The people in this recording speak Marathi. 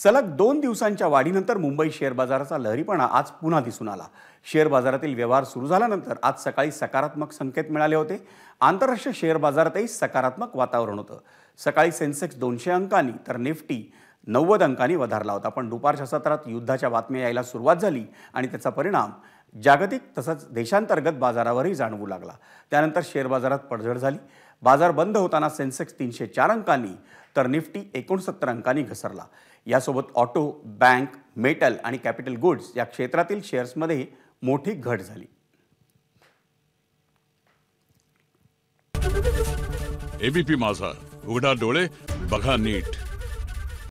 सलग दोन दिवसांच्या वाढीनंतर मुंबई शेअर बाजाराचा लहरीपणा आज पुन्हा दिसून आला शेअर बाजारातील व्यवहार सुरू झाल्यानंतर आज सकाळी सकारात्मक संकेत मिळाले होते आंतरराष्ट्रीय शेअर बाजारातही सकारात्मक वातावरण होतं सकाळी सेन्सेक्स दोनशे अंकांनी तर निफ्टी नव्वद अंकांनी वधारला होता पण दुपारच्या सत्रात युद्धाच्या बातम्या यायला सुरुवात झाली आणि त्याचा परिणाम जागतिक तसंच देशांतर्गत बाजारावरही जाणवू लागला त्यानंतर शेअर बाजारात पडझड झाली बाजार बंद होताना सेन्सेक्स तीनशे चार अंकांनी तर निफ्टी एकोणसत्तर अंकांनी घसरला यासोबत ऑटो बँक मेटल आणि कॅपिटल गुड्स या क्षेत्रातील शेअर्समध्ये मोठी घट झाली एबीपी माझा उघडा डोळे बघा नीट